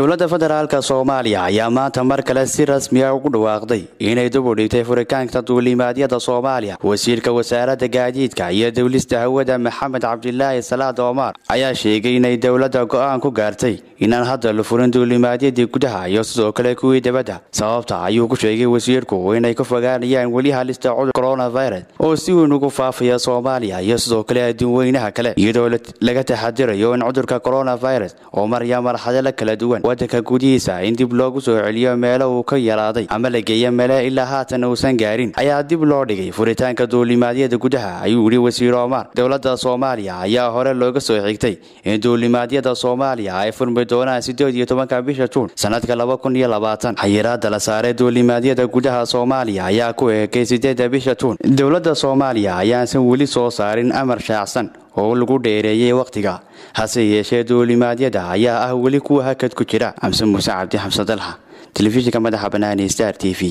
dowladda federaalka soomaaliya ayaa maanta mar kale si rasmiya ah ugu dhawaaqday inay dub u dhigtay furitaanka duulimaadyada soomaaliya wasiirka wasaaradda gaadiidka iyo dowlista hawada maxamed cabdilaahi salaad omar ayaa sheegay inay dowladda go'aan ku gaartay inaan hadda la furin duulimaadyadii gudaha iyo sidoo kale kuwii dabadda sababta ayuu ku sheegay wasiirku inay ka fogaanayaan weli halista cudur coronavirus oo si weyn ugu faafaya soomaaliya iyo sidoo kale adduunweynaha kale iyadoo laga taxadirayo in cudurka coronavirus oo marya marxado la kala duwan waddanka gudihiisa in dib loogu soo celiyo meelo uu ka yaraaday ama la geeyo meele ilaa haatan uusan gaarin ayaa dib loo dhigay furitaanka duulimaadyada gudaha ayuu yidhi wasiir omaar dowladda soomaaliya ayaa hore looga soo xigtay in duulimaadyada soomaaliya ay furmi doonaan sideed iyo tobanka bisha juun sanadka laba kun iyo labaatan xayiraada la saaray duulimaadyada gudaha soomaaliya ayaa ku eegay siddeedda bisha juun dowladda soomaaliya ayaansan weli soo saarin amar shaacsan oo lagu dheereeyey wakhtiga hase yeeshee duulimaadyada ayaa ah weli kuwa hakad ku jira xamse muuse cabdi xamse dalha telefishinka madaxa banaani star t v